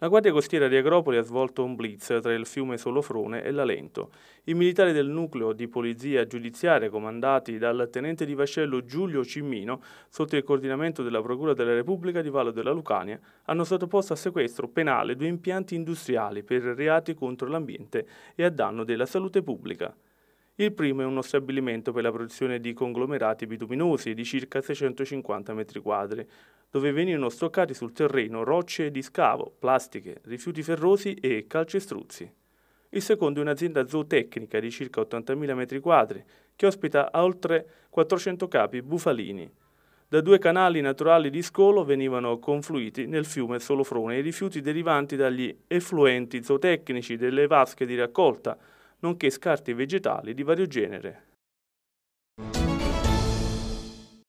La Guardia Costiera di Agropoli ha svolto un blitz tra il fiume Solofrone e l'Alento. I militari del nucleo di polizia giudiziaria, comandati dal tenente di vascello Giulio Cimmino, sotto il coordinamento della Procura della Repubblica di Vallo della Lucania, hanno sottoposto a sequestro penale due impianti industriali per reati contro l'ambiente e a danno della salute pubblica. Il primo è uno stabilimento per la produzione di conglomerati bituminosi di circa 650 metri quadri dove venivano stoccati sul terreno rocce di scavo, plastiche, rifiuti ferrosi e calcestruzzi. Il secondo è un'azienda zootecnica di circa 80.000 metri quadri, che ospita oltre 400 capi bufalini. Da due canali naturali di scolo venivano confluiti nel fiume Solofrone i rifiuti derivanti dagli effluenti zootecnici delle vasche di raccolta, nonché scarti vegetali di vario genere.